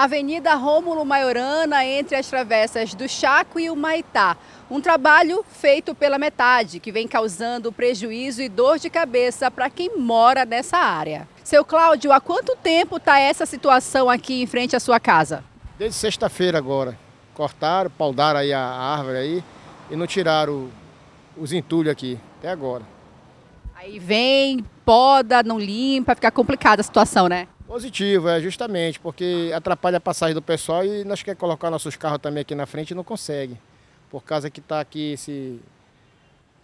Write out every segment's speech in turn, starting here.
Avenida Rômulo Maiorana, entre as travessas do Chaco e o Maitá. Um trabalho feito pela metade, que vem causando prejuízo e dor de cabeça para quem mora nessa área. Seu Cláudio, há quanto tempo está essa situação aqui em frente à sua casa? Desde sexta-feira agora. Cortaram, paudaram aí a árvore aí e não tiraram os entulhos aqui, até agora. Aí vem, poda, não limpa, fica complicada a situação, né? Positivo, é justamente, porque atrapalha a passagem do pessoal e nós queremos colocar nossos carros também aqui na frente e não consegue. Por causa que está aqui esse,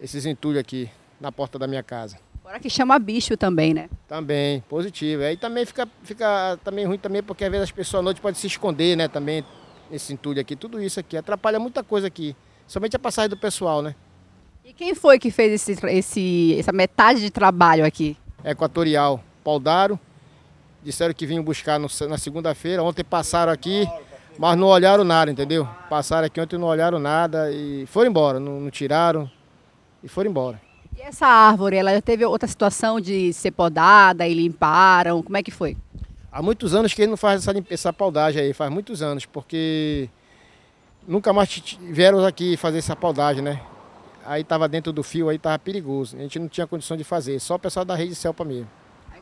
esses entulhos aqui na porta da minha casa. agora que chama bicho também, né? Também, positivo. Aí é. também fica, fica também ruim também, porque às vezes as pessoas à noite podem se esconder, né? Também nesse entulho aqui, tudo isso aqui. Atrapalha muita coisa aqui. Somente a passagem do pessoal, né? E quem foi que fez esse, esse, essa metade de trabalho aqui? Equatorial Paudaro, disseram que vinham buscar no, na segunda-feira. Ontem passaram aqui, mas não olharam nada, entendeu? Passaram aqui ontem não olharam nada e foram embora, não, não tiraram e foram embora. E essa árvore, ela teve outra situação de ser podada e limparam? Como é que foi? Há muitos anos que ele não faz essa, essa paudagem aí, faz muitos anos, porque nunca mais vieram aqui fazer essa paudagem, né? Aí estava dentro do fio, aí estava perigoso. A gente não tinha condição de fazer, só o pessoal da rede Selpa mesmo.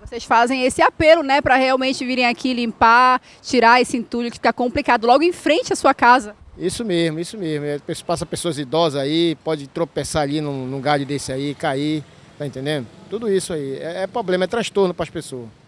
Vocês fazem esse apelo, né, para realmente virem aqui limpar, tirar esse entulho que fica complicado logo em frente à sua casa. Isso mesmo, isso mesmo. É, passa pessoas idosas aí, pode tropeçar ali num, num galho desse aí, cair, tá entendendo? Tudo isso aí. É, é problema, é transtorno para as pessoas.